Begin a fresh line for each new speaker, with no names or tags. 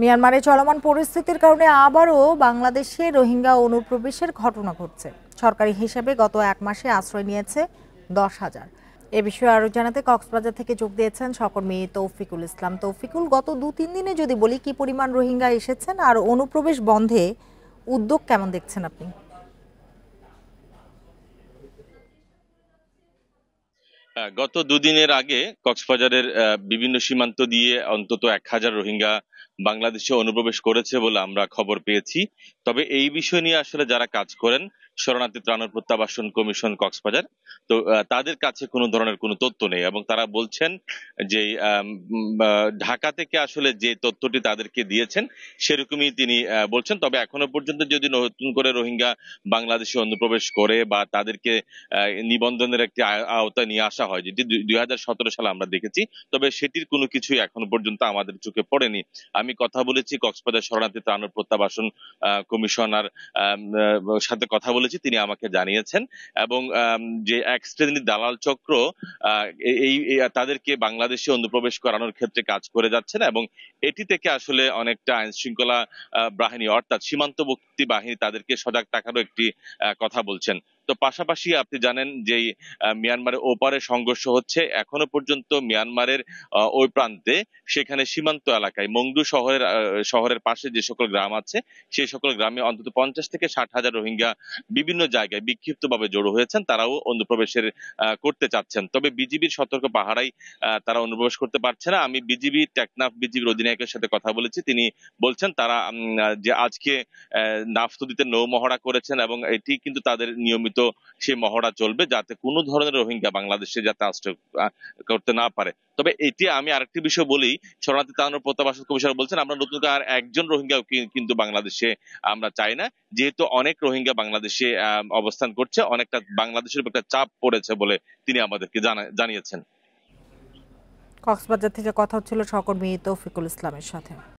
মিয়ানমারে চলমান পরিস্থিতির কারণে আবারও বাংলাদেশে রোহিঙ্গা অনুপ্রবেশের ঘটনা ঘটছে সরকারি হিসেবে গত এক মাসে আশ্রয় নিয়েছে দশ হাজার এ বিষয়ে আরও জানাতে কক্সবাজার থেকে যোগ দিয়েছেন সহকর্মী তৌফিকুল ইসলাম তৌফিকুল গত দু তিন দিনে যদি বলি কি পরিমাণ রোহিঙ্গা এসেছেন আর অনুপ্রবেশ বন্ধে উদ্যোগ কেমন দেখছেন আপনি
গত দুদিনের আগে কক্সবাজারের বিভিন্ন সীমান্ত দিয়ে অন্তত এক হাজার রোহিঙ্গা বাংলাদেশে অনুপ্রবেশ করেছে বলে আমরা খবর পেয়েছি তবে এই বিষয় নিয়ে আসলে যারা কাজ করেন শরণার্থী ত্রাণ প্রত্যাবাসন কমিশন কক্সবাজার তো তাদের কাছে কোনো ধরনের কোনো তথ্য নেই এবং তারা বলছেন যে ঢাকা থেকে আসলে যে তথ্যটি তাদেরকে দিয়েছেন সেরকমই তিনি বলছেন তবে এখনো পর্যন্ত যদি নতুন করে রোহিঙ্গা বাংলাদেশে অনুপ্রবেশ করে বা তাদেরকে নিবন্ধনের একটি আওতায় নিয়ে আসা হয় যেটি দুই সালে আমরা দেখেছি তবে সেটির কোনো কিছুই এখনো পর্যন্ত আমাদের চোখে পড়েনি আমি কথা বলেছি কক্সবাজার শরণার্থী ত্রাণ প্রত্যাবাসন কমিশনার সাথে কথা বলে বলেছি তিনি আমাকে জানিয়েছেন এবং যে এক শ্রেণীর দালাল চক্র এই তাদেরকে বাংলাদেশে অনুপ্রবেশ করানোর ক্ষেত্রে কাজ করে যাচ্ছে না এবং এটি থেকে আসলে অনেকটা আইন শৃঙ্খলা বাহিনী অর্থাৎ সীমান্তবর্তী বাহিনী তাদেরকে সজাগ থাকারও একটি কথা বলছেন তো পাশাপাশি আপনি জানেন যে মিয়ানমারের ওপারে সংঘর্ষ হচ্ছে এখনো পর্যন্ত মিয়ানমারের ওই প্রান্তে সেখানে সীমান্ত এলাকায় মংডু শহরের শহরের পাশে যে সকল গ্রাম আছে সেই সকল গ্রামে অন্তত পঞ্চাশ থেকে ষাট হাজার রোহিঙ্গা বিভিন্ন জায়গায় বিক্ষিপ্তভাবে জড়ো হয়েছেন তারাও অনুপ্রবেশের করতে চাচ্ছেন তবে বিজিবির সতর্ক পাহারাই তারা অনুপ্রবেশ করতে পারছে না আমি বিজিবি টেকনাফ বিজিবির অধিনায়কের সাথে কথা বলেছি তিনি বলছেন তারা যে আজকে নাফতুদিতে মহড়া করেছেন এবং এটি কিন্তু তাদের নিয়মিত নিয়মিত সেই মহড়া চলবে যাতে কোনো ধরনের রোহিঙ্গা বাংলাদেশে যাতে আশ্রয় করতে না পারে তবে এটি আমি আরেকটি বিষয় বলি শরণার্থী তাড়ানোর প্রত্যাবাস কমিশনার বলছেন আমরা নতুন আর একজন রোহিঙ্গা কিন্তু বাংলাদেশে আমরা চাই না যেহেতু অনেক রোহিঙ্গা বাংলাদেশে অবস্থান করছে অনেকটা বাংলাদেশের উপর একটা চাপ পড়েছে বলে তিনি আমাদেরকে জানিয়েছেন
কক্সবাজার থেকে কথা হচ্ছিল সহকর্মী তৌফিকুল ইসলামের সাথে